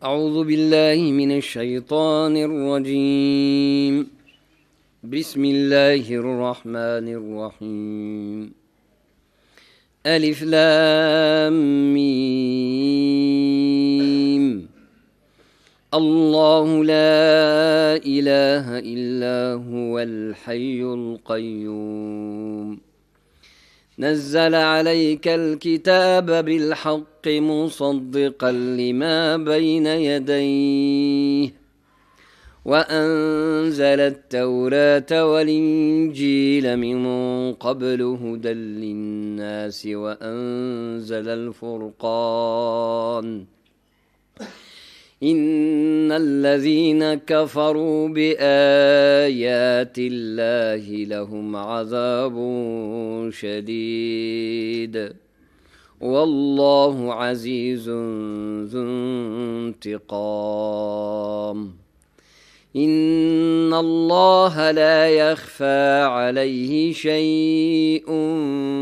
أعوذ بالله من الشيطان الرجيم بسم الله الرحمن الرحيم ألف لام ميم الله لا إله إلا هو الحي القيوم نزل عليك الكتاب بالحق مصدقا لما بين يديه وأنزل التوراة والإنجيل من قبل هدى للناس وأنزل الفرقان إن الذين كفروا بآيات الله لهم عذاب شديد والله عزيز ذو انتقام إن الله لا يخفى عليه شيء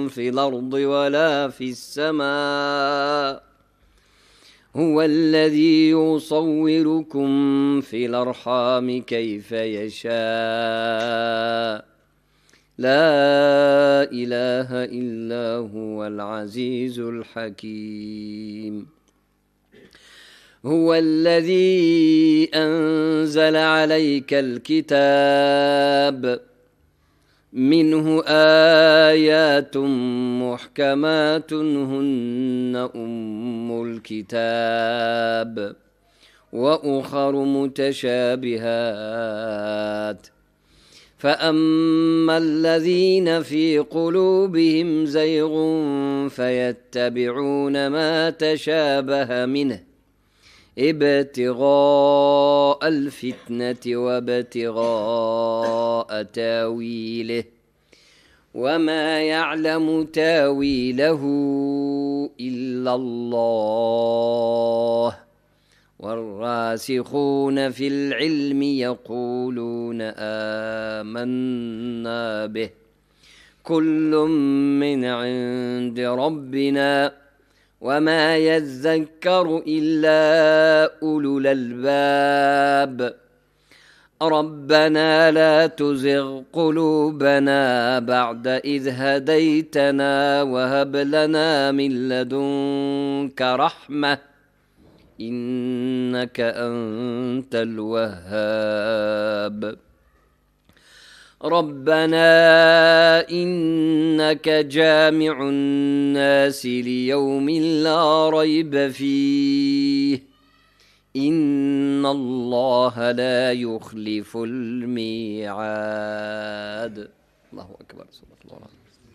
في الأرض ولا في السماء هو الذي يصوركم في الارحام كيف يشاء لا اله الا هو العزيز الحكيم هو الذي انزل عليك الكتاب منه آيات محكمات هن أم الكتاب وأخر متشابهات فأما الذين في قلوبهم زيغ فيتبعون ما تشابه منه ابتغاء الفتنه وابتغاء تاويله وما يعلم تاويله الا الله والراسخون في العلم يقولون امنا به كل من عند ربنا وما يذكر إلا أولو الألباب ربنا لا تزغ قلوبنا بعد إذ هديتنا وهب لنا من لدنك رحمة إنك أنت الوهاب ربنا انك جامع الناس ليوم لا ريب فيه ان الله لا يخلف الميعاد الله اكبر صلى الله عليه وسلم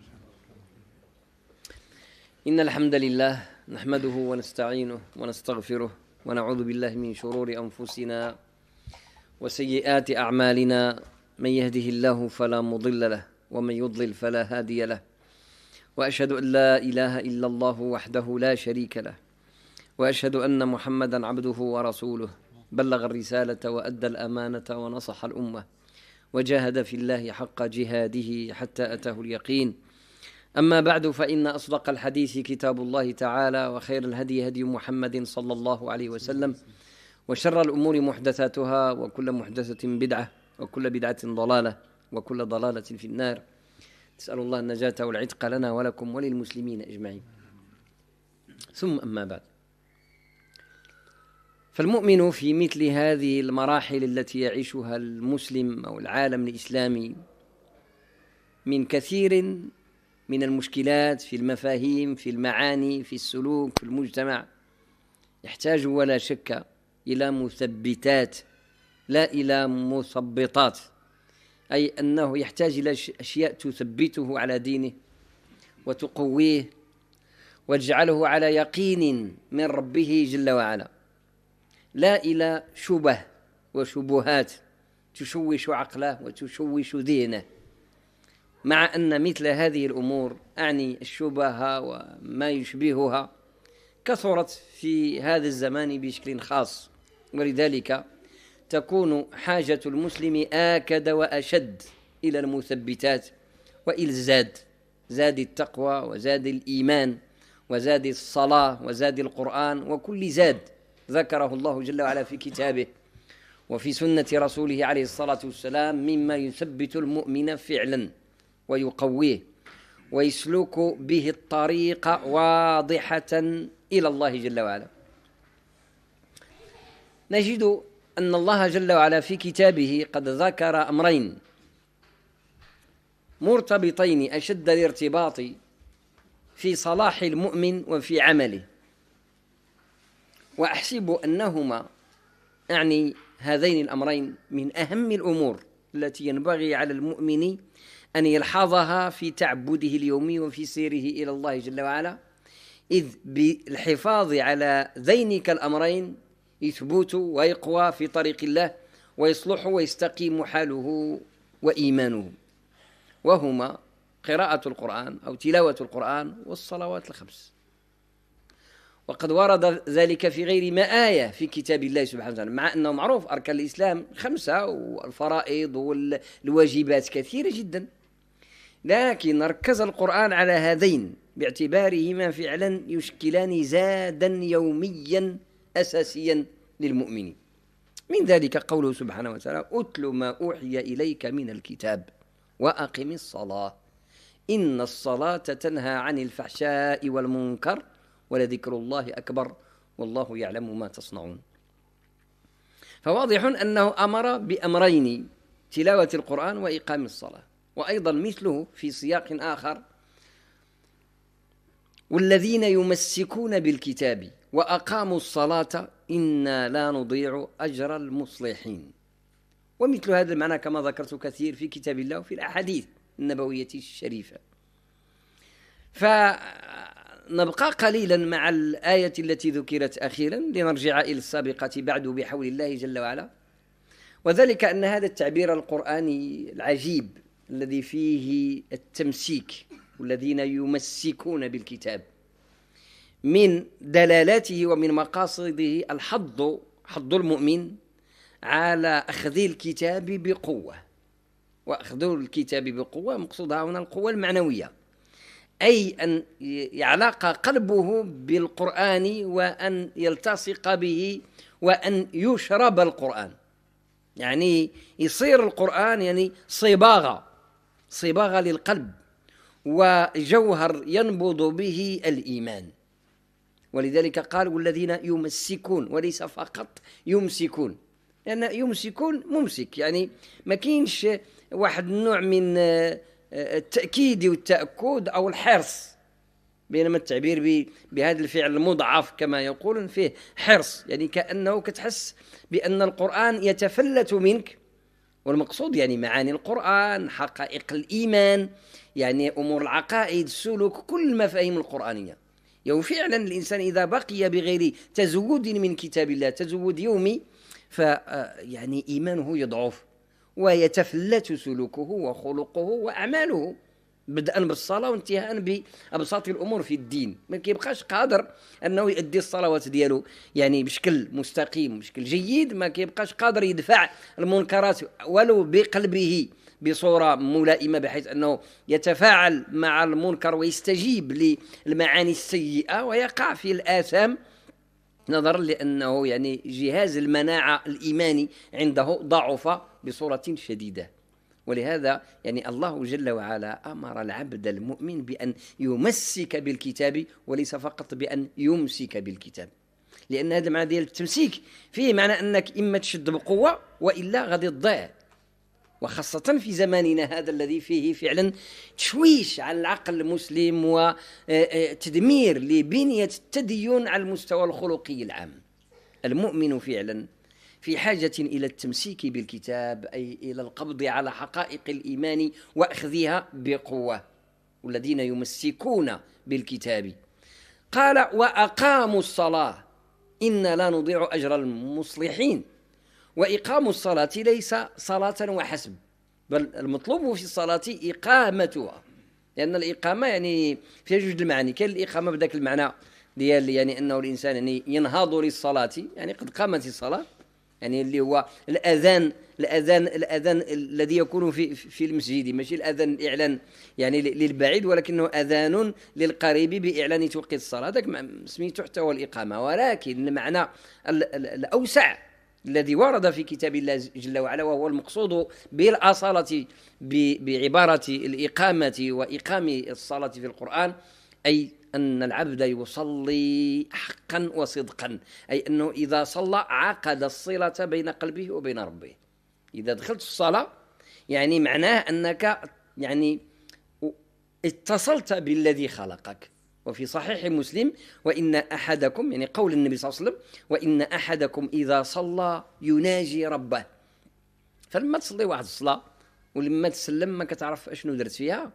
ان الحمد لله نحمده ونستعينه ونستغفره ونعوذ بالله من شرور انفسنا وسيئات اعمالنا من يهده الله فلا مضل له ومن يضلل فلا هادي له واشهد ان لا اله الا الله وحده لا شريك له واشهد ان محمدا عبده ورسوله بلغ الرساله وادى الامانه ونصح الامه وجاهد في الله حق جهاده حتى اتاه اليقين اما بعد فان اصدق الحديث كتاب الله تعالى وخير الهدي هدي محمد صلى الله عليه وسلم وشر الامور محدثاتها وكل محدثه بدعه وكل بدعة ضلالة وكل ضلالة في النار نسأل الله النجاة والعتق لنا ولكم وللمسلمين أجمعين ثم أما بعد فالمؤمن في مثل هذه المراحل التي يعيشها المسلم أو العالم الإسلامي من كثير من المشكلات في المفاهيم في المعاني في السلوك في المجتمع يحتاج ولا شك إلى مثبتات لا إلى مثبطات أي أنه يحتاج إلى أشياء تثبته على دينه وتقويه وتجعله على يقين من ربه جل وعلا لا إلى شبه وشبهات تشوش عقله وتشوش ذهنه مع أن مثل هذه الأمور أعني الشبهة وما يشبهها كثرت في هذا الزمان بشكل خاص ولذلك تكون حاجة المسلم آكد وأشد إلى المثبتات وإلزاد زاد التقوى وزاد الإيمان وزاد الصلاة وزاد القرآن وكل زاد ذكره الله جل وعلا في كتابه وفي سنة رسوله عليه الصلاة والسلام مما يثبت المؤمن فعلا ويقويه ويسلك به الطريق واضحة إلى الله جل وعلا نجد أن الله جل وعلا في كتابه قد ذكر أمرين مرتبطين أشد الارتباط في صلاح المؤمن وفي عمله وأحسب أنهما يعني هذين الأمرين من أهم الأمور التي ينبغي على المؤمن أن يلحظها في تعبده اليومي وفي سيره إلى الله جل وعلا إذ بالحفاظ على ذينك الأمرين يثبت ويقوى في طريق الله ويصلح ويستقيم حاله وإيمانه وهما قراءة القرآن أو تلاوة القرآن والصلوات الخمس وقد ورد ذلك في غير ما آية في كتاب الله سبحانه وتعالى مع أنه معروف أركان الإسلام خمسة والفرائض والواجبات كثيرة جدا لكن ركز القرآن على هذين باعتبارهما فعلا يشكلان زادا يوميا أساسيا للمؤمنين من ذلك قوله سبحانه وتعالى أتل ما أوحي إليك من الكتاب وأقم الصلاة إن الصلاة تنهى عن الفحشاء والمنكر ولذكر الله أكبر والله يعلم ما تصنعون فواضح أنه أمر بأمرين تلاوة القرآن وإقام الصلاة وأيضا مثله في سياق آخر والذين يمسكون بالكتاب وأقاموا الصلاة إنا لا نضيع أجر المصلحين ومثل هذا المعنى كما ذكرت كثير في كتاب الله وفي الأحاديث النبوية الشريفة فنبقى قليلا مع الآية التي ذكرت أخيرا لنرجع إلى السابقة بعد بحول الله جل وعلا وذلك أن هذا التعبير القرآني العجيب الذي فيه التمسيك والذين يمسكون بالكتاب من دلالاته ومن مقاصده الحض حض المؤمن على أخذ الكتاب بقوة وأخذ الكتاب بقوة مقصودها هنا القوة المعنوية أي أن يعلق قلبه بالقرآن وأن يلتصق به وأن يشرب القرآن يعني يصير القرآن يعني صباغة صباغة للقلب وجوهر ينبض به الإيمان ولذلك قال والذين يمسكون وليس فقط يمسكون لأن يمسكون ممسك يعني ما كاينش واحد النوع من آه، آه، التأكيد والتأكد أو الحرص بينما التعبير بهذا الفعل المضعف كما يقولون فيه حرص يعني كأنه كتحس بأن القرآن يتفلت منك والمقصود يعني معاني القرآن حقائق الإيمان يعني أمور العقائد السلوك كل المفاهيم القرآنية فعلا الإنسان إذا بقي بغير تزود من كتاب الله تزود يومي ف آه، يعني إيمانه يضعف ويتفلت سلوكه وخلقه وأعماله بدءا بالصلاه وانتهاء بابساط الامور في الدين ما كيبقاش قادر انه يؤدي الصلوات ديالو يعني بشكل مستقيم بشكل جيد ما كيبقاش قادر يدفع المنكرات ولو بقلبه بصورة ملائمة بحيث أنه يتفاعل مع المنكر ويستجيب للمعاني السيئة ويقع في الآثام نظرا لأنه يعني جهاز المناعة الإيماني عنده ضعف بصورة شديدة ولهذا يعني الله جل وعلا امر العبد المؤمن بان يمسك بالكتاب وليس فقط بان يمسك بالكتاب لان هذا المعنى ديال التمسيك فيه معنى انك اما تشد بقوه والا غادي تضيع وخاصة في زماننا هذا الذي فيه فعلا تشويش على العقل المسلم وتدمير آه، آه، لبنية التدين على المستوى الخلقي العام المؤمن فعلا في حاجة إلى التمسيك بالكتاب أي إلى القبض على حقائق الإيمان وأخذها بقوة والذين يمسكون بالكتاب قال وأقاموا الصلاة إنا لا نضيع أجر المصلحين وإقام الصلاة ليس صلاة وحسب بل المطلوب في الصلاة إقامتها لأن الإقامة يعني فيها جوج المعاني كاين الإقامة بذاك المعنى ديال يعني أنه الإنسان يعني ينهض للصلاة يعني قد قامت الصلاة يعني اللي هو الأذان الأذان الأذان الذي يكون في في المسجد ماشي الأذان الإعلان يعني للبعيد ولكنه أذان للقريب بإعلان توقيت الصلاة هذاك سميته حتى هو الإقامة ولكن المعنى الأوسع الذي ورد في كتاب الله جل وعلا وهو المقصود بالأصالة بعبارة الإقامة وإقام الصلاة في القرآن أي أن العبد يصلي حقا وصدقا أي أنه إذا صلى عقد الصلة بين قلبه وبين ربه إذا دخلت الصلاة يعني معناه أنك يعني اتصلت بالذي خلقك وفي صحيح مسلم وإن أحدكم يعني قول النبي صلى الله عليه وسلم وإن أحدكم إذا صلى يناجي ربه فلما تصلي واحد الصلاة ولما تسلم ما كتعرف اشنو درت فيها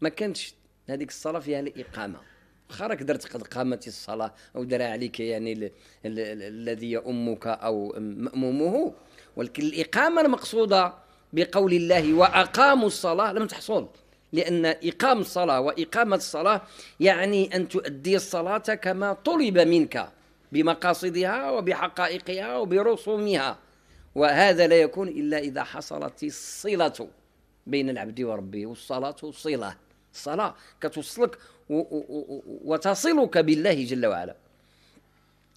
ما كانتش هذيك الصلاة فيها الإقامة خارك درت قد قامت الصلاة أو درى عليك يعني الذي يؤمك أو مأمومه ولكن الإقامة المقصودة بقول الله وأقاموا الصلاة لم تحصل لأن إقام الصلاة وإقامة الصلاة يعني أن تؤدي الصلاة كما طلب منك بمقاصدها وبحقائقها وبرسومها وهذا لا يكون إلا إذا حصلت الصلة بين العبد وربه والصلاة صلة الصلاة كتوصلك وتصلك بالله جل وعلا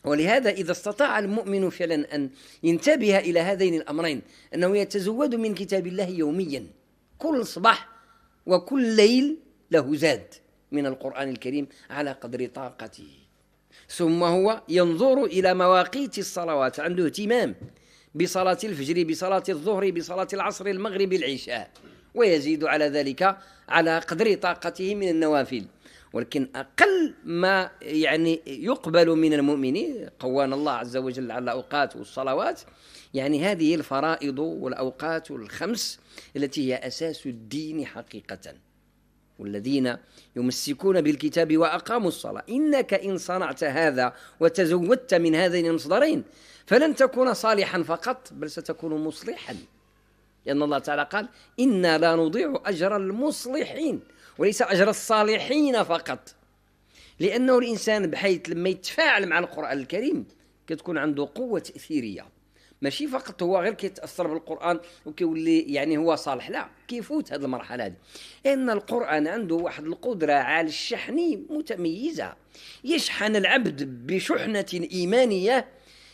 ولهذا إذا استطاع المؤمن فعلا أن ينتبه إلى هذين الأمرين أنه يتزود من كتاب الله يوميا كل صباح وكل ليل له زاد من القرآن الكريم على قدر طاقته ثم هو ينظر إلى مواقيت الصلوات عنده اهتمام بصلاة الفجر بصلاة الظهر بصلاة العصر المغرب العشاء ويزيد على ذلك على قدر طاقته من النوافل ولكن أقل ما يعني يقبل من المؤمنين قوانا الله عز وجل على الاوقات والصلوات يعني هذه الفرائض والأوقات الخمس التي هي أساس الدين حقيقة والذين يمسكون بالكتاب وأقاموا الصلاة إنك إن صنعت هذا وتزودت من هذين المصدرين فلن تكون صالحا فقط بل ستكون مصلحا لأن الله تعالى قال إنا لا نضيع أجر المصلحين وليس أجر الصالحين فقط لأنه الإنسان بحيث لما يتفاعل مع القرآن الكريم كتكون عنده قوة تأثيرية ماشي فقط هو غير كيتاثر بالقران وكيولي يعني هو صالح لا كيفوت هذه المرحله هذه ان القران عنده واحد القدره على الشحن متميزه يشحن العبد بشحنه ايمانيه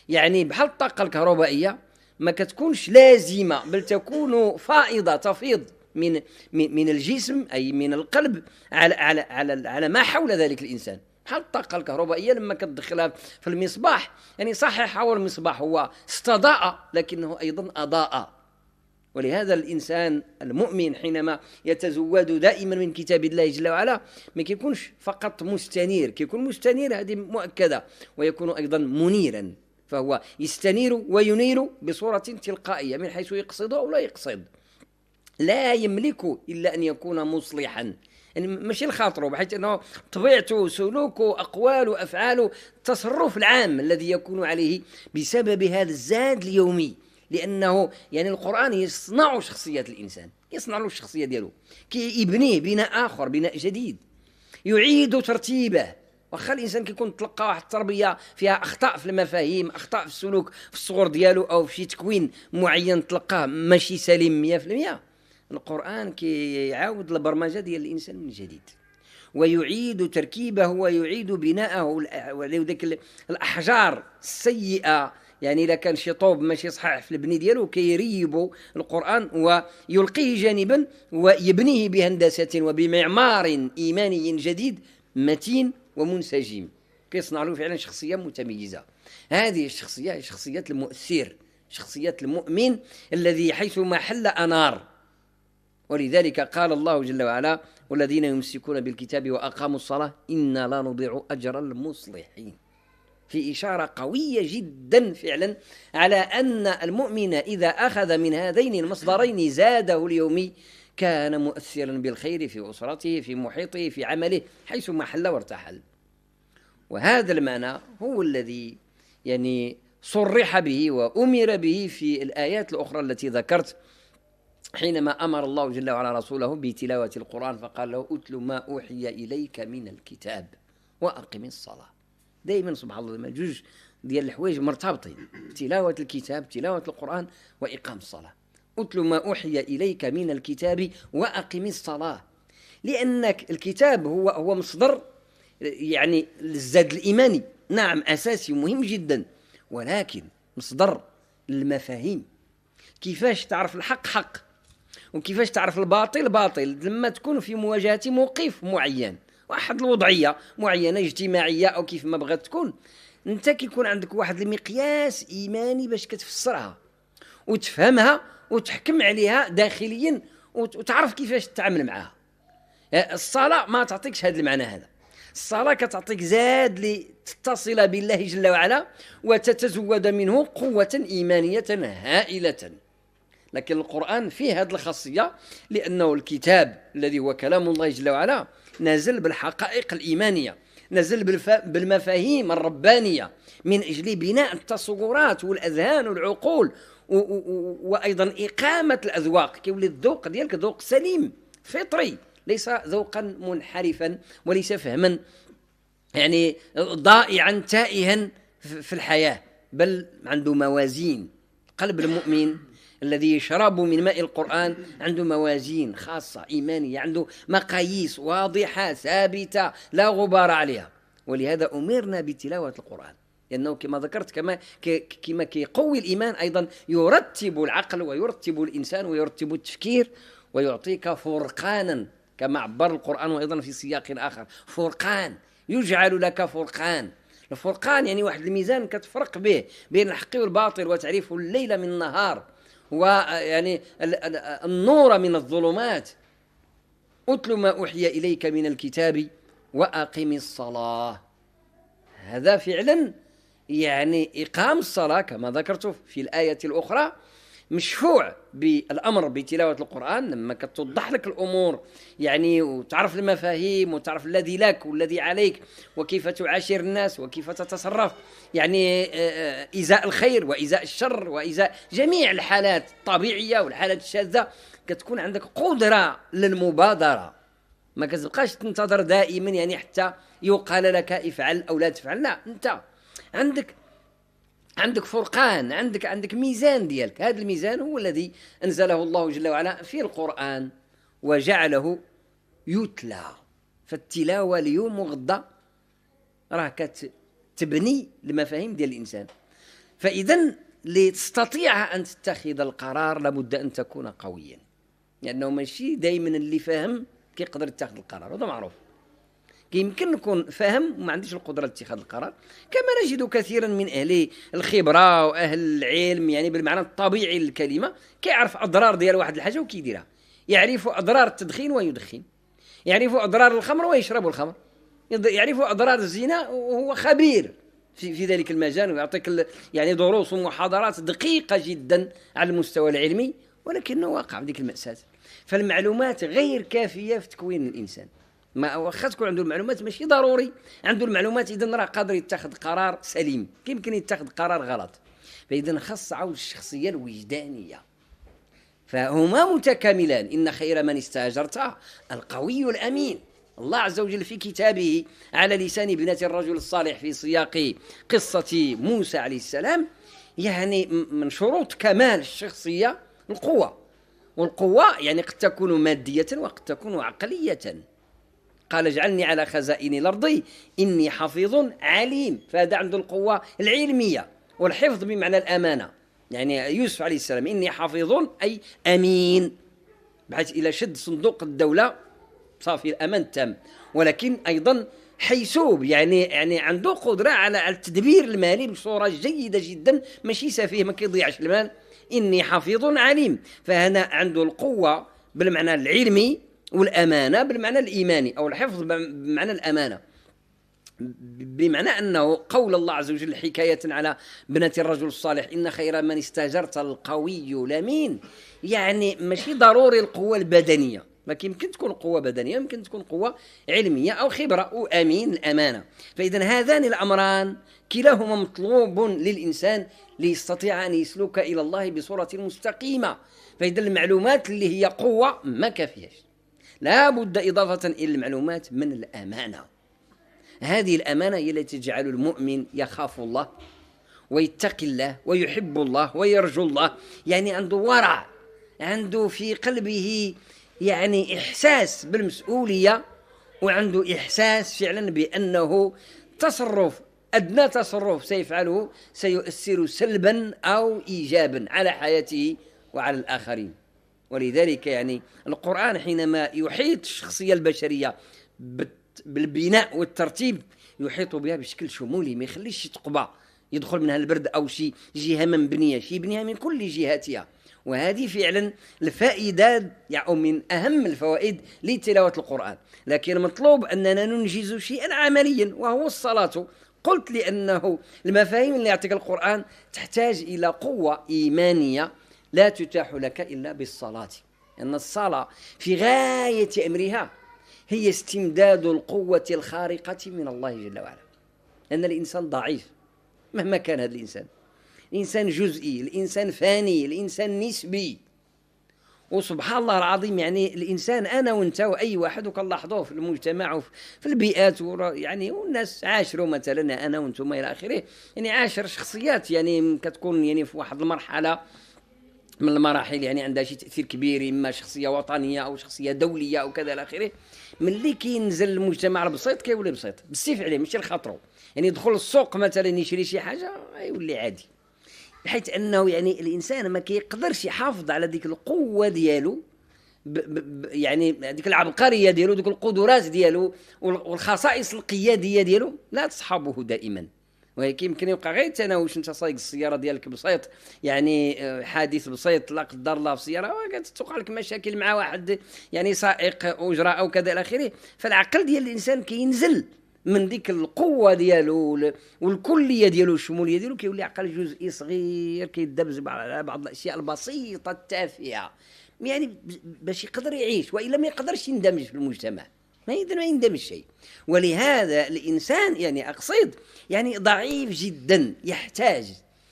يعني بحال الطاقه الكهربائيه ما كتكونش لازمه بل تكون فائضه تفيض من من الجسم اي من القلب على على على, على ما حول ذلك الانسان بحال الطاقه الكهربائيه لما كتدخلها في المصباح يعني صحيح هو المصباح هو استضاء لكنه ايضا اضاء ولهذا الانسان المؤمن حينما يتزود دائما من كتاب الله جل وعلا ما كيكونش فقط مستنير كيكون مستنير هذه مؤكده ويكون ايضا منيرا فهو يستنير وينير بصوره تلقائيه من حيث يقصد او لا يقصد لا يملك إلا أن يكون مصلحا يعني ماشي لخاطره بحيث انه طبيعته سلوكه اقواله افعاله التصرف العام الذي يكون عليه بسبب هذا الزاد اليومي لانه يعني القران يصنع شخصيه الانسان يصنع له الشخصيه ديالو كي يبنيه بناء اخر بناء جديد يعيد ترتيبه واخا الانسان كيكون تلقى واحد التربيه فيها اخطاء في المفاهيم اخطاء في السلوك في الصغر ديالو او في شي تكوين معين تلقاه ماشي سليم 100% القرآن كيعاود البرمجة ديال الإنسان من جديد ويعيد تركيبه ويعيد بناءه ذاك الأحجار السيئة يعني إذا كان شي طوب ماشي صحيح في البني ديالو كيريب القرآن ويلقيه جانبا ويبنيه بهندسة وبمعمار إيماني جديد متين ومنسجم كيصنع له فعلا شخصية متميزة هذه الشخصية هي شخصية المؤثر شخصية المؤمن الذي حيثما حل أنار ولذلك قال الله جل وعلا والذين يمسكون بالكتاب وأقاموا الصلاة إنا لا نضيع أجر المصلحين في إشارة قوية جدا فعلا على أن المؤمن إذا أخذ من هذين المصدرين زاده اليومي كان مؤثرا بالخير في أسرته في محيطه في عمله حيث حل وارتحل وهذا المعنى هو الذي يعني صرح به وأمر به في الآيات الأخرى التي ذكرت حينما أمر الله جل وعلا رسوله بتلاوة القرآن فقال له أتل ما أوحي إليك من الكتاب وأقم الصلاة دائما سبحان الله جوج ديال الحوايج مرتبطين تلاوة الكتاب تلاوة القرآن وإقام الصلاة أتل ما أوحي إليك من الكتاب وأقم الصلاة لأنك الكتاب هو هو مصدر يعني للزاد الإيماني نعم أساسي مهم جدا ولكن مصدر المفاهيم كيفاش تعرف الحق حق وكيفاش تعرف الباطل باطل لما تكون في مواجهه موقف معين واحد الوضعيه معينه اجتماعيه او كيف ما بغات تكون انت كيكون عندك واحد المقياس ايماني باش كتفسرها وتفهمها وتحكم عليها داخليا وتعرف كيفاش تتعامل معها يعني الصلاه ما تعطيكش هذا المعنى هذا الصلاة كتعطيك زاد لتتصل بالله جل وعلا وتتزود منه قوة إيمانية هائلة لكن القرآن فيه هذه الخاصية لأنه الكتاب الذي هو كلام الله جل وعلا نزل بالحقائق الإيمانية نزل بالمفاهيم الربانية من أجل بناء التصورات والأذهان والعقول وأيضا إقامة الأذواق كيولي الذوق ديالك ذوق سليم فطري ليس ذوقا منحرفا وليس فهما يعني ضائعا تائها في الحياة بل عنده موازين قلب المؤمن الذي يشرب من ماء القرآن عنده موازين خاصة إيمانية عنده مقاييس واضحة ثابتة لا غبار عليها ولهذا أمرنا بتلاوة القرآن لأنه كما ذكرت كما كما كيقوي الإيمان أيضا يرتب العقل ويرتب الإنسان ويرتب التفكير ويعطيك فرقانا كما عبر القرآن وأيضا في سياق آخر فرقان يجعل لك فرقان الفرقان يعني واحد الميزان كتفرق به بين الحق والباطل وتعريف الليل من النهار ويعني النور من الظلمات أتل ما أوحي إليك من الكتاب وأقم الصلاة هذا فعلا يعني إقام الصلاة كما ذكرت في الآية الأخرى مشفوع بالامر بتلاوه القران لما كتوضح لك الامور يعني وتعرف المفاهيم وتعرف الذي لك والذي عليك وكيف تعاشر الناس وكيف تتصرف يعني آه، آه، ازاء الخير وازاء الشر وازاء جميع الحالات الطبيعيه والحالات الشاذه كتكون عندك قدره للمبادره ما كتبقاش تنتظر دائما يعني حتى يقال لك افعل او لا تفعل لا انت عندك عندك فرقان عندك عندك ميزان ديالك هذا الميزان هو الذي انزله الله جل وعلا في القران وجعله يتلى فالتلاوه اليوم وغدا راه كتبني المفاهيم ديال الانسان فاذا لتستطيع ان تتخذ القرار لابد ان تكون قويا لانه يعني ماشي دائما اللي فاهم كيقدر يتخذ القرار هذا معروف يمكن نكون فاهم وما عنديش القدره لاتخاذ القرار كما نجد كثيرا من اهل الخبره واهل العلم يعني بالمعنى الطبيعي للكلمه كيعرف اضرار ديال واحد الحاجه وكيديرها يعرف اضرار التدخين ويدخن يعرف اضرار الخمر ويشرب الخمر يعرف اضرار الزنا وهو خبير في, في ذلك المجال ويعطيك يعني دروس ومحاضرات دقيقه جدا على المستوى العلمي ولكنه واقع في ديك الماساه فالمعلومات غير كافيه في تكوين الانسان ما واخا تكون عنده المعلومات ماشي ضروري عنده المعلومات اذا راه قادر يتخذ قرار سليم كيمكن يتخذ قرار غلط فاذا خاص عاود الشخصيه الوجدانيه فهما متكاملان ان خير من استاجرت القوي الامين الله عز وجل في كتابه على لسان ابنة الرجل الصالح في سياق قصة موسى عليه السلام يعني من شروط كمال الشخصية القوة والقوة يعني قد تكون مادية وقد تكون عقلية قال اجعلني على خزائن الأرض إني حفيظ عليم فهذا عنده القوة العلمية والحفظ بمعنى الأمانة يعني يوسف عليه السلام إني حفيظ أي أمين بحيث إلى شد صندوق الدولة صافي الأمان التام ولكن أيضا حيسوب يعني يعني عنده قدره على التدبير المالي بصوره جيده جدا ماشي سفيه ما كيضيعش المال اني حفيظ عليم فهنا عنده القوه بالمعنى العلمي والأمانة بالمعنى الإيماني أو الحفظ بمعنى الأمانة بمعنى أنه قول الله عز وجل حكاية على بنة الرجل الصالح إن خير من استاجرت القوي لمين يعني ماشي ضروري القوة البدنية ما يمكن تكون قوة بدنية يمكن تكون قوة علمية أو خبرة وأمين الأمانة فإذا هذان الأمران كلاهما مطلوب للإنسان ليستطيع أن يسلك إلى الله بصورة مستقيمة فإذا المعلومات اللي هي قوة ما كافيهاش لا بد إضافة إلى المعلومات من الأمانة هذه الأمانة هي التي تجعل المؤمن يخاف الله ويتقي الله ويحب الله ويرجو الله يعني عنده ورع عنده في قلبه يعني إحساس بالمسؤولية وعنده إحساس فعلا بأنه تصرف أدنى تصرف سيفعله سيؤثر سلبا أو إيجابا على حياته وعلى الآخرين ولذلك يعني القرآن حينما يحيط الشخصية البشرية بالبناء والترتيب يحيط بها بشكل شمولي ما يخليش تقبع يدخل منها البرد أو شي جهة مبنية شي يبنيها من كل جهاتها وهذه فعلا الفائدة يعني من أهم الفوائد لتلاوة القرآن لكن مطلوب أننا ننجز شيئا عمليا وهو الصلاة قلت لأنه المفاهيم اللي يعطيك القرآن تحتاج إلى قوة إيمانية لا تتاح لك إلا بالصلاة أن الصلاة في غاية أمرها هي استمداد القوة الخارقة من الله جل وعلا لأن الإنسان ضعيف مهما كان هذا الإنسان الإنسان جزئي الإنسان فاني الإنسان نسبي وسبحان الله العظيم يعني الانسان انا وانت واي واحد وكنلاحظوه في المجتمع وفي البيئات يعني والناس عاشروا مثلا انا وانتم الى اخره يعني عاشر شخصيات يعني كتكون يعني في واحد المرحله من المراحل يعني عندها شي تاثير كبير اما شخصيه وطنيه او شخصيه دوليه او كذا الى اخره ملي كينزل المجتمع البسيط كيولي بسيط بالسيف عليه ماشي لخاطرو يعني يدخل السوق مثلا يشري شي حاجه يولي عادي بحيث انه يعني الانسان ما كيقدرش يحافظ على ديك القوه ديالو ب ب يعني ديك العبقريه ديالو ديك القدرات ديالو والخصائص القياديه ديالو لا تصحبه دائما ولكن يمكن يوقع غير تناوش انت سايق السياره ديالك بسيط يعني آه، حادث بسيط لا قدر الله في السياره وكتوقع لك مشاكل مع واحد يعني سائق اجره او كذا الى اخره فالعقل ديال الانسان كينزل من ديك القوه ديالو والكليه ديالو الشموليه ديالو كيولي عقل جزئي صغير كيدبز على بعض الاشياء البسيطه التافهه يعني باش يقدر يعيش والا ما يقدرش يندمج في المجتمع ما يقدر ما يندمج شيء ولهذا الإنسان يعني أقصد يعني ضعيف جدا يحتاج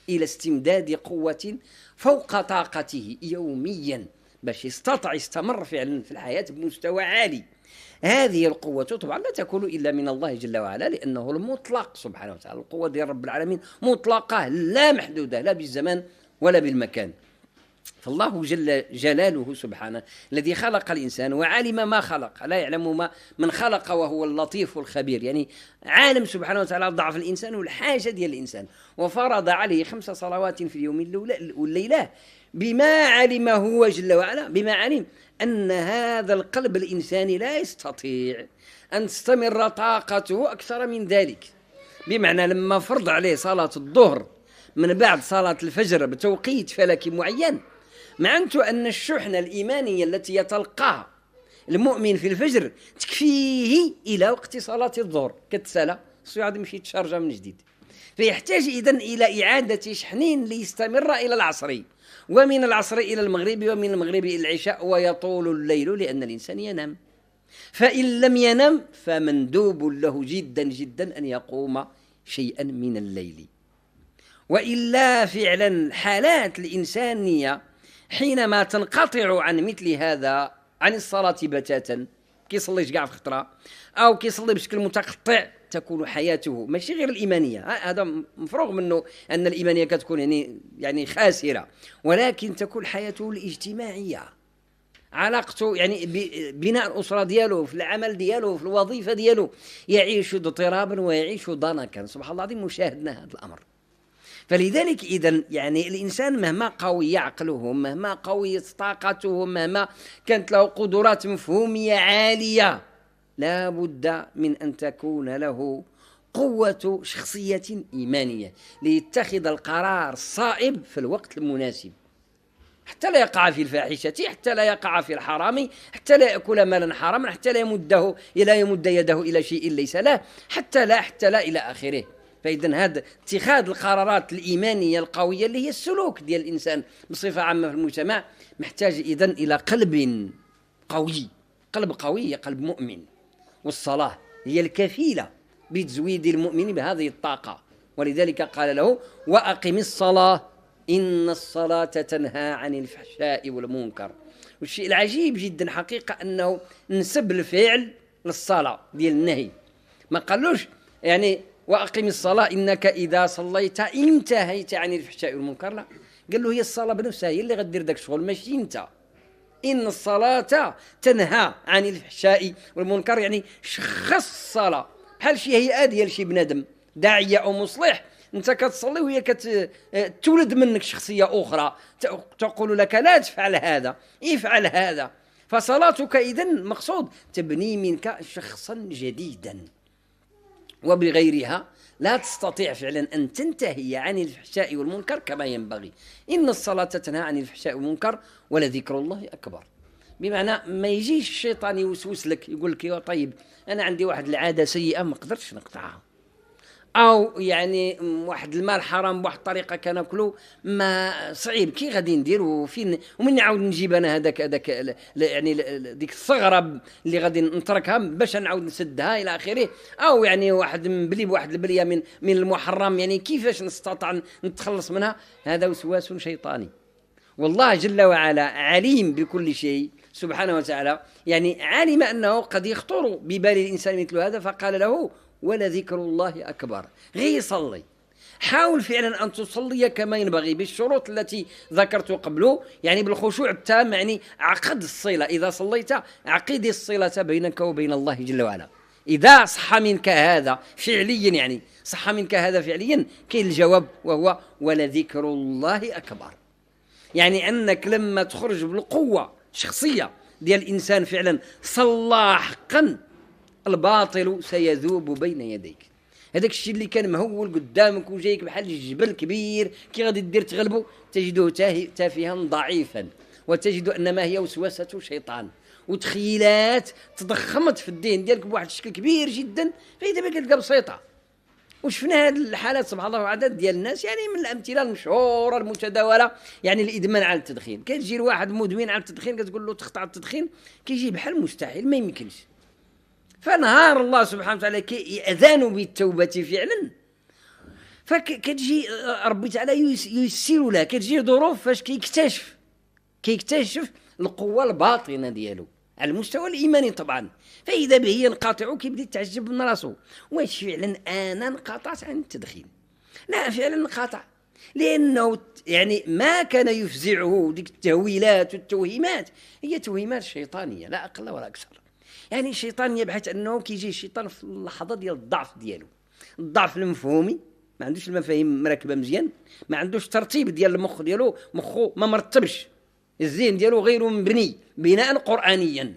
إلى استمداد قوة فوق طاقته يوميا باش يستطع يستمر فعلا في الحياة بمستوى عالي هذه القوة طبعا لا تكون إلا من الله جل وعلا لأنه المطلق سبحانه وتعالى القوة ديال رب العالمين مطلقة لا محدودة لا بالزمان ولا بالمكان فالله جل جلاله سبحانه الذي خلق الانسان وعلم ما خلق لا يعلم ما من خلق وهو اللطيف الخبير يعني عالم سبحانه وتعالى ضعف الانسان والحاجه ديال الانسان وفرض عليه خمس صلوات في اليوم والليله بما علم هو جل وعلا بما علم ان هذا القلب الانساني لا يستطيع ان تستمر طاقته اكثر من ذلك بمعنى لما فرض عليه صلاه الظهر من بعد صلاة الفجر بتوقيت فلكي معين معنته أن الشحنة الإيمانية التي يتلقاها المؤمن في الفجر تكفيه إلى وقت صلاة الظهر كتسالة خصو يعاود يمشي يتشارجا من جديد فيحتاج إذا إلى إعادة شحنين ليستمر إلى العصر ومن العصر إلى المغرب ومن المغرب إلى العشاء ويطول الليل لأن الإنسان ينام فإن لم ينم فمندوب له جدا جدا أن يقوم شيئا من الليل وإلا فعلا حالات الإنسانية حينما تنقطع عن مثل هذا عن الصلاة بتاتا كيصليش كاع في خطرة أو كيصلي بشكل متقطع تكون حياته ماشي غير الإيمانية هذا مفروغ منه أن الإيمانية كتكون يعني يعني خاسرة ولكن تكون حياته الاجتماعية علاقته يعني بناء الاسره ديالو في العمل ديالو في الوظيفه ديالو يعيش اضطرابا ويعيش ضنكا سبحان الله العظيم مشاهدنا هذا الامر فلذلك إذا يعني الإنسان مهما قوي عقله مهما قوي طاقته مهما كانت له قدرات مفهومية عالية لا بد من أن تكون له قوة شخصية إيمانية ليتخذ القرار الصائب في الوقت المناسب حتى لا يقع في الفاحشة حتى لا يقع في الحرام حتى لا يأكل مالا حراما حتى لا يمده لا يمد يده إلى شيء ليس له حتى لا حتى لا إلى آخره فاذا هذا اتخاذ القرارات الايمانيه القويه اللي هي السلوك ديال الانسان بصفه عامه في المجتمع محتاج اذا الى قلب قوي قلب قوي قلب مؤمن والصلاه هي الكفيله بتزويد المؤمن بهذه الطاقه ولذلك قال له واقم الصلاه ان الصلاه تنهى عن الفحشاء والمنكر والشيء العجيب جدا حقيقه انه نسب الفعل للصلاه ديال النهي ما قالوش يعني واقم الصلاه انك اذا صليت انتهيت عن الفحشاء والمنكر لا قال له هي الصلاه بنفسها هي اللي غدير داك الشغل ماشي انت ان الصلاه تنهى عن الفحشاء والمنكر يعني شخص الصلاه بحال شي هيئه ديال شي بنادم داعيه او مصلح انت كتصلي وهي كتولد آه، منك شخصيه اخرى تقول لك لا تفعل هذا افعل هذا فصلاتك اذا مقصود تبني منك شخصا جديدا وبغيرها لا تستطيع فعلا أن تنتهي عن الفحشاء والمنكر كما ينبغي إن الصلاة تنهى عن الفحشاء والمنكر ولذكر الله أكبر بمعنى ما يجيش الشيطان يوسوس لك يقول لك يا طيب أنا عندي واحد العادة سيئة ما قدرتش نقطعها او يعني واحد الماء الحرام بواحد الطريقه كناكلو ما صعيب كي غادي ندير وفين ومن نعاود نجيب انا هذاك هذاك يعني ديك الثغره اللي غادي نتركها باش نعاود نسدها الى اخره او يعني واحد مبلي بواحد البليه من من المحرم يعني كيفاش نستطع نتخلص منها هذا وسواس شيطاني والله جل وعلا عليم بكل شيء سبحانه وتعالى يعني علم انه قد يخطر ببال الانسان مثل هذا فقال له ولذكر الله أكبر غير صلي حاول فعلا أن تصلي كما ينبغي بالشروط التي ذكرت قبله يعني بالخشوع التام يعني عقد الصلة إذا صليت عقد الصلة بينك وبين الله جل وعلا إذا صح منك هذا فعليا يعني صح منك هذا فعليا كاين الجواب وهو ولذكر الله أكبر يعني أنك لما تخرج بالقوة شخصية ديال الإنسان فعلا صلى حقا الباطل سيذوب بين يديك هذاك الشيء اللي كان مهول قدامك وجايك بحال الجبل كبير كي غادي دير تغلبه تجده تافها ضعيفا وتجد ان ما هي وسوسه شيطان وتخيلات تضخمت في الذهن ديالك بواحد الشكل كبير جدا فاذا دابا كتلقى بسيطه وشفنا هذه الحالات سبحان الله عدد ديال الناس يعني من الامثله المشهوره المتداوله يعني الادمان على التدخين كتجي لواحد مدمن على التدخين كتقول له تقطع التدخين كيجي بحال مستحيل ما يمكنش فنهار الله سبحانه وتعالى كيأذن بالتوبة فعلا فكتجي آه، ربي تعالى ييسر له كتجي ظروف فاش كيكتشف كيكتشف القوة الباطنة ديالو على المستوى الايماني طبعا فاذا به ينقطع كيبدا يتعجب من راسو واش فعلا انا انقطعت عن التدخين لا فعلا انقطع لانه يعني ما كان يفزعه ديك التهويلات والتوهيمات هي توهيمات شيطانيه لا اقل ولا اكثر يعني الشيطان يبحث انه كيجي الشيطان في اللحظه ديال الضعف ديالو الضعف المفهومي ما عندوش المفاهيم مركبه مزيان ما عندوش ترتيب ديال المخ ديالو مخو ما مرتبش الزين ديالو غير مبني بناء قرانيا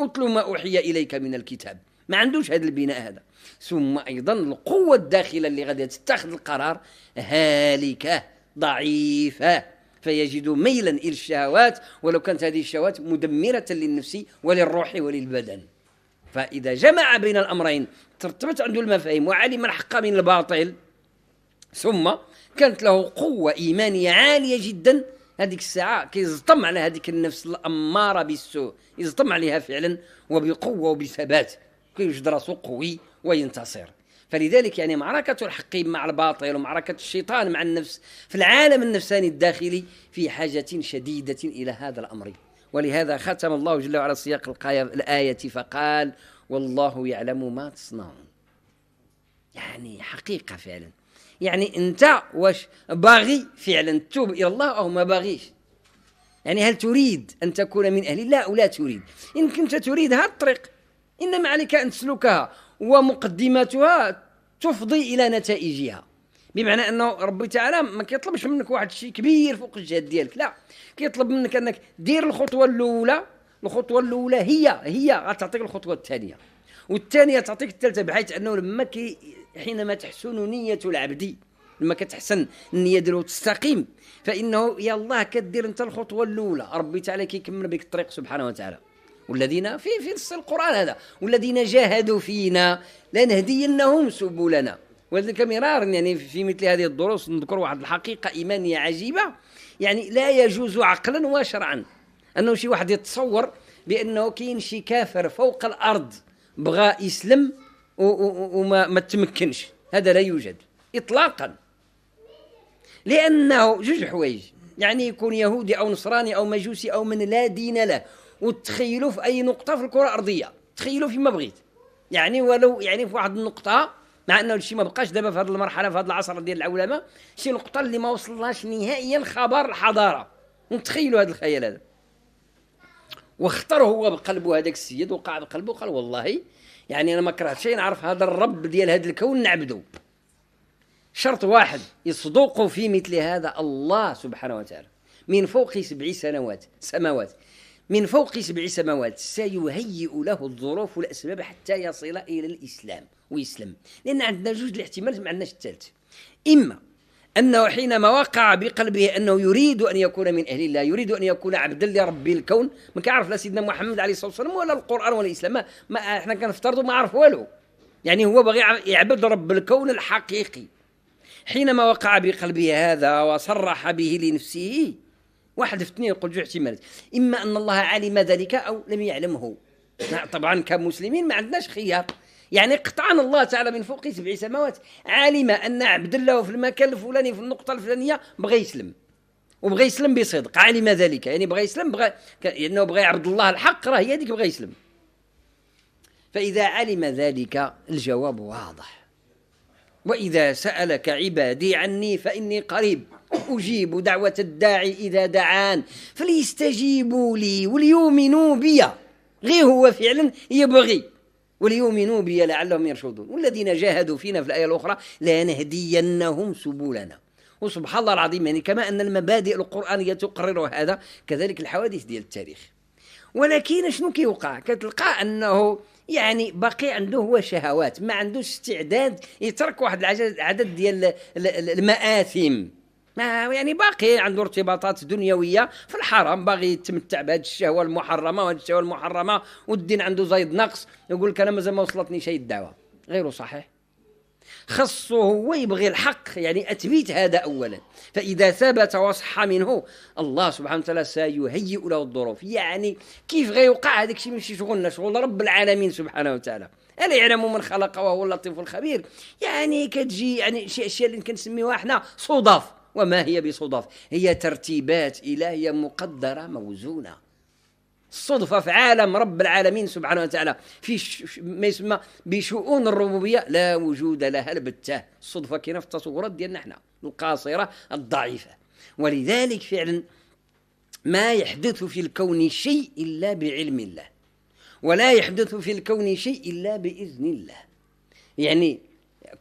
اتل ما اوحي اليك من الكتاب ما عندوش هذا البناء هذا ثم ايضا القوه الداخله اللي غادي تتخذ القرار هالكه ضعيفه فيجد ميلا إلى الشهوات ولو كانت هذه الشهوات مدمرة للنفس وللروح وللبدن فإذا جمع بين الأمرين ترتبت عنده المفاهيم وعلم الحق من الباطل ثم كانت له قوة إيمانية عالية جدا هذيك الساعة كيزطم على هذيك النفس الأمارة بالسوء يزطم عليها فعلا وبقوة وبثبات كيوجد راسو قوي وينتصر فلذلك يعني معركة الحق مع الباطل ومعركة الشيطان مع النفس في العالم النفساني الداخلي في حاجة شديدة إلى هذا الأمر ولهذا ختم الله جل وعلا سياق الآية فقال والله يعلم ما تصنعون يعني حقيقة فعلا يعني أنت واش باغي فعلا تتوب إلى الله أو ما باغيش يعني هل تريد أن تكون من أهل الله أو لا تريد إن كنت تريد هذا الطريق إنما عليك أن تسلكها ومقدماتها تفضي الى نتائجها بمعنى انه ربي تعالى ما كيطلبش منك واحد الشيء كبير فوق الجهد ديالك لا كيطلب منك انك دير الخطوه الاولى الخطوه الاولى هي هي غتعطيك الخطوه الثانيه والثانيه تعطيك الثالثه بحيث انه لما كي حينما تحسن نيه العبد لما كتحسن النيه ديالو تستقيم فانه يا الله كدير انت الخطوه الاولى ربي تعالى كيكمل بك الطريق سبحانه وتعالى والذين في في نص القران هذا والذين جاهدوا فينا لنهدينهم سبلنا ولذلك مرارا يعني في مثل هذه الدروس نذكر واحد الحقيقه ايمانيه عجيبه يعني لا يجوز عقلا وشرعا انه شي واحد يتصور بانه كاين شي كافر فوق الارض بغى يسلم وما ما تمكنش هذا لا يوجد اطلاقا لانه جوج حوايج يعني يكون يهودي او نصراني او مجوسي او من لا دين له وتخيلوا في اي نقطه في الكره الارضيه تخيلوا فيما بغيت يعني ولو يعني في واحد النقطه مع انه الشيء ما بقاش دابا في هذه المرحله في هذا العصر ديال العولمه شي نقطه اللي ما وصلناش نهائيا خبر الحضاره ونتخيلوا هذا الخيال هذا واختار هو بقلبه هذاك السيد وقع بقلبه قال والله يعني انا ما كرهت شيء نعرف هذا الرب ديال هذا الكون نعبده شرط واحد يصدق في مثل هذا الله سبحانه وتعالى من فوق سبع سنوات سماوات من فوق سبع سماوات سيهيئ له الظروف والأسباب حتى يصل إلى الإسلام ويسلم لأن عندنا جوج الاحتمالات ما عندناش الثالث إما أنه حينما وقع بقلبه أنه يريد أن يكون من أهل الله يريد أن يكون عبدا لرب الكون ما كيعرف لا سيدنا محمد عليه الصلاة والسلام ولا القرآن ولا الإسلام ما, احنا كنفترضوا ما عرف والو يعني هو باغي يعبد رب الكون الحقيقي حينما وقع بقلبه هذا وصرح به لنفسه واحد في اثنين قل جوج احتمالات اما ان الله علم ذلك او لم يعلمه طبعا كمسلمين ما عندناش خيار يعني قطعنا الله تعالى من فوق سبع سماوات علم ان عبد الله في المكان الفلاني في النقطه الفلانيه بغى يسلم وبغى يسلم بصدق علم ذلك يعني بغى يسلم بغى لانه بغى يعبد الله الحق راه هي هذيك بغى يسلم فاذا علم ذلك الجواب واضح واذا سالك عبادي عني فاني قريب أجيب دعوة الداعي إذا دعان فليستجيبوا لي وليؤمنوا بي غير هو فعلا يبغي وليؤمنوا بي لعلهم يرشدون والذين جاهدوا فينا في الآية الأخرى لنهدينهم سبلنا وسبحان الله العظيم يعني كما أن المبادئ القرآنية تقرر هذا كذلك الحوادث ديال التاريخ ولكن شنو كيوقع كتلقى أنه يعني باقي عنده هو شهوات ما عندوش استعداد يترك واحد العدد ديال المآثم ما يعني باقي عنده ارتباطات دنيويه في الحرام باغي يتمتع بهذه الشهوه المحرمه وهذه الشهوه المحرمه والدين عنده زايد نقص يقول لك انا مازال ما وصلتني شيء الدعوه غير صحيح خصه هو يبغي الحق يعني اثبت هذا أولا فإذا ثبت وصح منه الله سبحانه وتعالى سيهيئ له الظروف يعني كيف غيوقع هذاك الشيء ماشي شغلنا شغل رب العالمين سبحانه وتعالى ألا يعلم من خلق وهو اللطيف الخبير يعني كتجي يعني شيء أشياء اللي كنسميوها احنا صدف وما هي بصدف هي ترتيبات إلهية مقدرة موزونة الصدفة في عالم رب العالمين سبحانه وتعالى في ما يسمى بشؤون الربوبية لا وجود لها البتة الصدفة كاينة في التصورات ديالنا احنا القاصرة الضعيفة ولذلك فعلا ما يحدث في الكون شيء إلا بعلم الله ولا يحدث في الكون شيء إلا بإذن الله يعني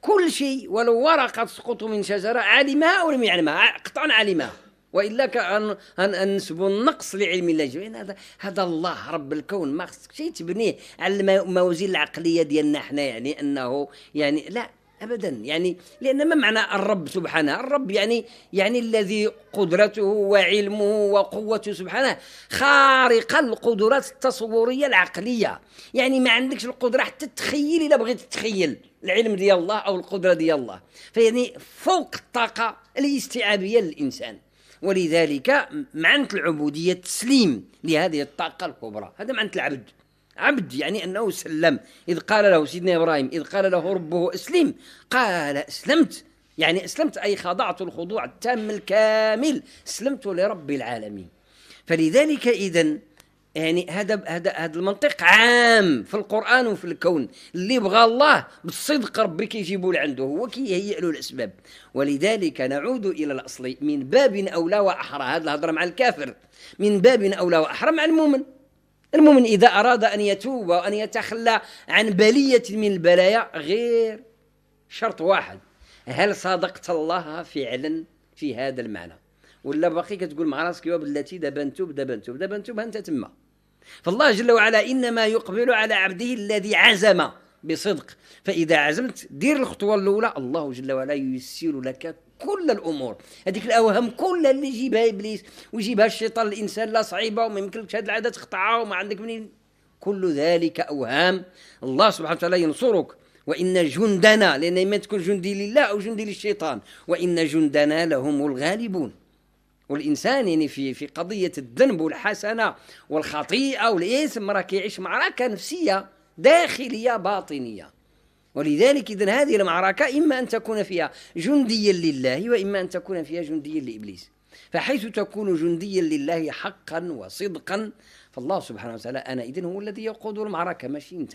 كل شيء ولو ورقة تسقط من شجرة علمها أو لم يعلمها قطعا علمها والا كان ان نسبوا النقص لعلم الله جل هذا هذا الله رب الكون ما خصك شيء تبنيه على الموازين العقليه ديالنا حنا يعني انه يعني لا ابدا يعني لان ما معنى الرب سبحانه الرب يعني يعني الذي قدرته وعلمه وقوته سبحانه خارق القدرات التصوريه العقليه يعني ما عندكش القدره حتى تتخيل الا بغيت تتخيل العلم ديال الله او القدره ديال الله فيعني فوق الطاقه الاستيعابيه للانسان ولذلك معنى العبوديه التسليم لهذه الطاقه الكبرى هذا معنى العبد عبد يعني أنه سلم إذ قال له سيدنا إبراهيم إذ قال له ربه أسلم قال أسلمت يعني أسلمت أي خضعت الخضوع التام الكامل أسلمت لرب العالمين فلذلك إذا يعني هذا هذا هذا المنطق عام في القران وفي الكون اللي بغى الله بالصدق ربي كيجيبو لعنده هو كيهيئ له الاسباب ولذلك نعود الى الاصل من باب اولى واحرى هذه الهضره مع الكافر من باب اولى واحرى مع المؤمن المؤمن إذا أراد أن يتوب وأن يتخلى عن بلية من البلايا غير شرط واحد هل صادقت الله فعلا في هذا المعنى ولا باقي كتقول مع راسك يا بلاتي دابا نتوب دابا نتوب دابا نتوب انت تما فالله جل وعلا انما يقبل على عبده الذي عزم بصدق فاذا عزمت دير الخطوه الاولى الله جل وعلا ييسر لك كل الامور هذيك الاوهام كلها اللي يجيبها ابليس ويجيبها الشيطان الانسان لا صعيبه وما يمكنلكش هذه العاده تقطعها وما عندك منين كل ذلك اوهام الله سبحانه وتعالى ينصرك وان جندنا لان ما تكون جندي لله او جندي للشيطان وان جندنا لهم الغالبون والانسان يعني في في قضيه الذنب والحسنه والخطيئه والاثم راه كيعيش معركه نفسيه داخليه باطنيه ولذلك إذا هذه المعركة إما أن تكون فيها جنديا لله وإما أن تكون فيها جنديا لإبليس فحيث تكون جنديا لله حقا وصدقا فالله سبحانه وتعالى أنا إذن هو الذي يقود المعركة ماشي أنت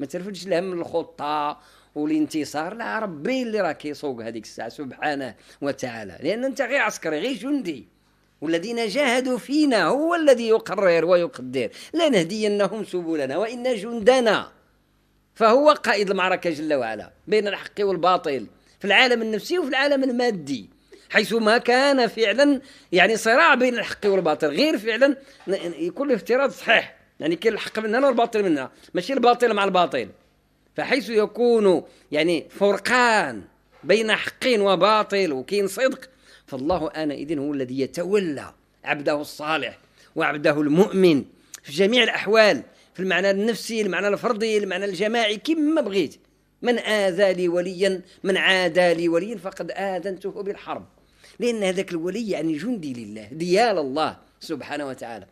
ما ترفدش الهم الخطة والانتصار لا ربي اللي راه كيسوق هذيك الساعة سبحانه وتعالى لأن أنت غير عسكري غير جندي والذين جاهدوا فينا هو الذي يقرر ويقدر لنهدينهم سبلنا وإن جندنا فهو قائد المعركة جل وعلا بين الحق والباطل في العالم النفسي وفي العالم المادي حيث ما كان فعلا يعني صراع بين الحق والباطل غير فعلا يكون الافتراض صحيح يعني كاين الحق من هنا والباطل من هنا ماشي الباطل مع الباطل فحيث يكون يعني فرقان بين حق وباطل وكاين صدق فالله انا اذن هو الذي يتولى عبده الصالح وعبده المؤمن في جميع الأحوال في المعنى النفسي المعنى الفردي المعنى الجماعي كما بغيت من آذى لي وليا من عادى لي وليا فقد آذنته بالحرب لأن هذاك الولي يعني جندي لله ديال الله سبحانه وتعالى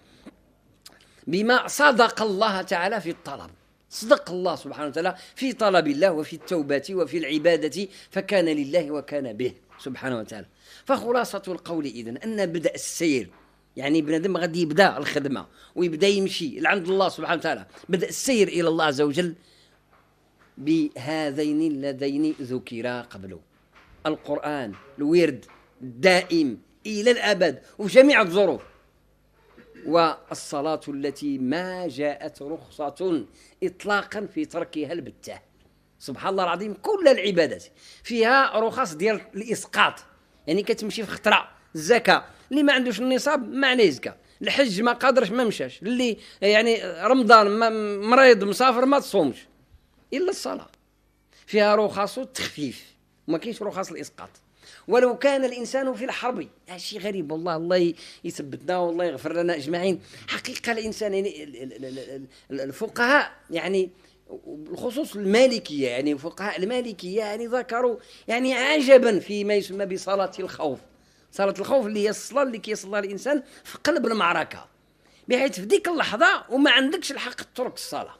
بما صدق الله تعالى في الطلب صدق الله سبحانه وتعالى في طلب الله وفي التوبة وفي العبادة فكان لله وكان به سبحانه وتعالى فخلاصة القول إذن أن بدأ السير يعني بنادم غادي يبدا الخدمه ويبدا يمشي لعند الله سبحانه وتعالى بدا السير الى الله عز وجل بهذين اللذين ذكرا قبله القران الورد الدائم الى الابد وفي جميع الظروف والصلاه التي ما جاءت رخصه اطلاقا في تركها البتة سبحان الله العظيم كل العبادات فيها رخص ديال الاسقاط يعني كتمشي في خطره الزكاه اللي ما عندوش النصاب ما عليه زكاه الحج ما قادرش ما مشاش اللي يعني رمضان ما مريض مسافر ما تصومش الا الصلاه فيها رخص التخفيف وما كاينش رخص الاسقاط ولو كان الانسان في الحرب شيء غريب والله الله يثبتنا والله يغفر لنا اجمعين حقيقه الانسان يعني الفقهاء يعني بالخصوص المالكيه يعني فقهاء المالكيه يعني ذكروا يعني عجبا فيما يسمى بصلاه الخوف صلاة الخوف اللي هي الصلاة اللي كيصلى الإنسان في قلب المعركة بحيث في ديك اللحظة وما عندكش الحق تترك الصلاة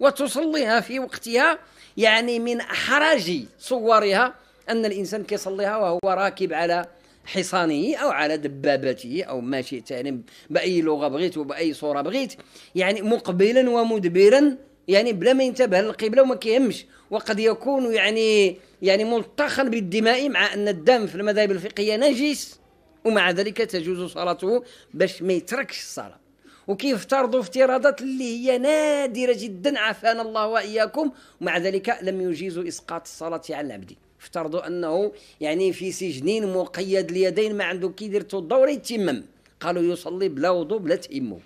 وتصليها في وقتها يعني من أحرج صورها أن الإنسان كيصليها وهو راكب على حصانه أو على دبابته أو ما شئت يعني بأي لغة بغيت وبأي صورة بغيت يعني مقبلا ومدبرا يعني بلا ما ينتبه للقبله وما كيهمش وقد يكون يعني يعني ملطخا بالدماء مع ان الدم في المذاهب الفقهيه نجس ومع ذلك تجوز صلاته باش ما يتركش الصلاه وكيفترضوا افتراضات اللي هي نادره جدا عافانا الله واياكم ومع ذلك لم يجيزوا اسقاط الصلاه على العبد افترضوا انه يعني في سجن مقيد اليدين ما عنده كيدير الدور يتمم قالوا يصلي بلا وضوء بلا تيمم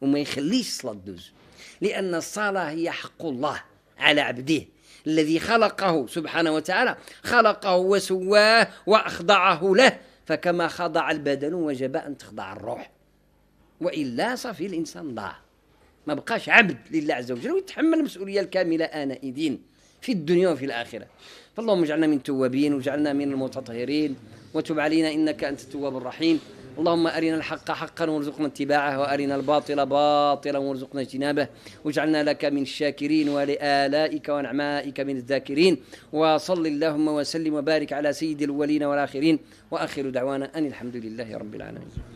وما يخليش الصلاه تدوز لأن الصلاة هي حق الله على عبده الذي خلقه سبحانه وتعالى خلقه وسواه وأخضعه له فكما خضع البدن وجب أن تخضع الروح وإلا صافي الإنسان ضاع ما بقاش عبد لله عز وجل ويتحمل المسؤولية الكاملة آنئذ في الدنيا وفي الآخرة فاللهم اجعلنا من توابين واجعلنا من المتطهرين وتب علينا إنك أنت التواب الرحيم اللهم أرنا الحق حقا وارزقنا اتباعه وأرنا الباطل باطلا وارزقنا اجتنابه واجعلنا لك من الشاكرين ولآلائك ونعمائك من الذاكرين وصل اللهم وسلم وبارك على سيد الأولين والآخرين وآخر دعوانا أن الحمد لله رب العالمين